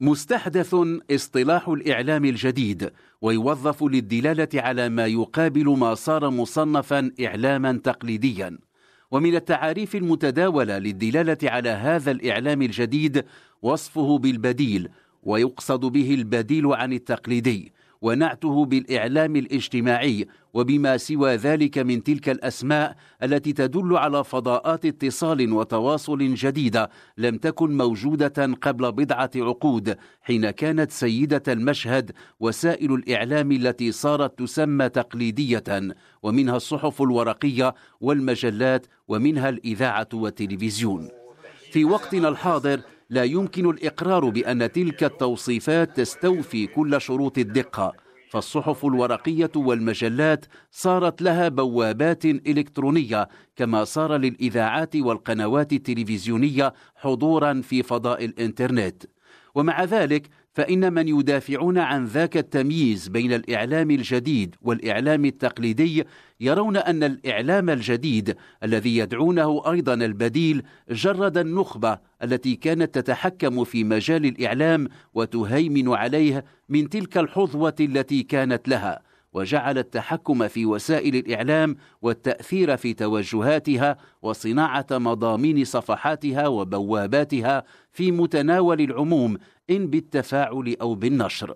مستحدث اصطلاح الإعلام الجديد ويوظف للدلالة على ما يقابل ما صار مصنفا إعلاما تقليديا ومن التعاريف المتداولة للدلالة على هذا الإعلام الجديد وصفه بالبديل ويقصد به البديل عن التقليدي ونعته بالإعلام الاجتماعي وبما سوى ذلك من تلك الأسماء التي تدل على فضاءات اتصال وتواصل جديدة لم تكن موجودة قبل بضعة عقود حين كانت سيدة المشهد وسائل الإعلام التي صارت تسمى تقليدية ومنها الصحف الورقية والمجلات ومنها الإذاعة والتلفزيون في وقتنا الحاضر لا يمكن الإقرار بأن تلك التوصيفات تستوفي كل شروط الدقة فالصحف الورقية والمجلات صارت لها بوابات إلكترونية كما صار للإذاعات والقنوات التلفزيونية حضورا في فضاء الإنترنت ومع ذلك فإن من يدافعون عن ذاك التمييز بين الإعلام الجديد والإعلام التقليدي يرون أن الإعلام الجديد الذي يدعونه أيضا البديل جرد النخبة التي كانت تتحكم في مجال الإعلام وتهيمن عليه من تلك الحظوة التي كانت لها وجعل التحكم في وسائل الاعلام والتاثير في توجهاتها وصناعه مضامين صفحاتها وبواباتها في متناول العموم ان بالتفاعل او بالنشر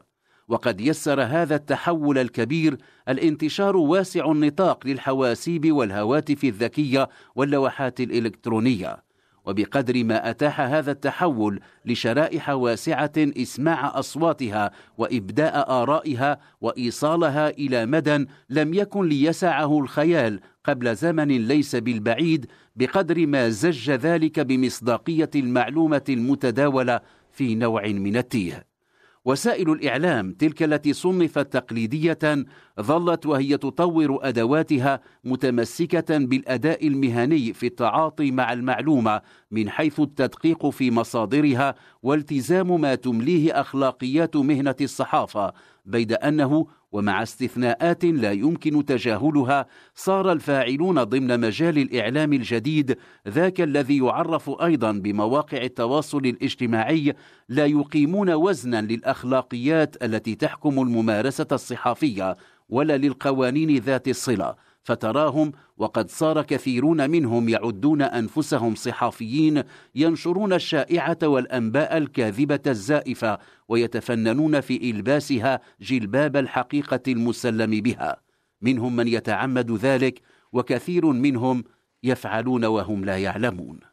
وقد يسر هذا التحول الكبير الانتشار واسع النطاق للحواسيب والهواتف الذكيه واللوحات الالكترونيه وبقدر ما أتاح هذا التحول لشرائح واسعة إسماع أصواتها وإبداء آرائها وإيصالها إلى مدى لم يكن ليسعه الخيال قبل زمن ليس بالبعيد بقدر ما زج ذلك بمصداقية المعلومة المتداولة في نوع من التيه وسائل الإعلام تلك التي صنفت تقليدية ظلت وهي تطور أدواتها متمسكة بالأداء المهني في التعاطي مع المعلومة من حيث التدقيق في مصادرها والتزام ما تمليه أخلاقيات مهنة الصحافة بيد أنه ومع استثناءات لا يمكن تجاهلها صار الفاعلون ضمن مجال الاعلام الجديد ذاك الذي يعرف ايضا بمواقع التواصل الاجتماعي لا يقيمون وزنا للاخلاقيات التي تحكم الممارسه الصحافيه ولا للقوانين ذات الصله فتراهم وقد صار كثيرون منهم يعدون انفسهم صحافيين ينشرون الشائعه والانباء الكاذبه الزائفه ويتفننون في الباسها جلباب الحقيقه المسلم بها منهم من يتعمد ذلك وكثير منهم يفعلون وهم لا يعلمون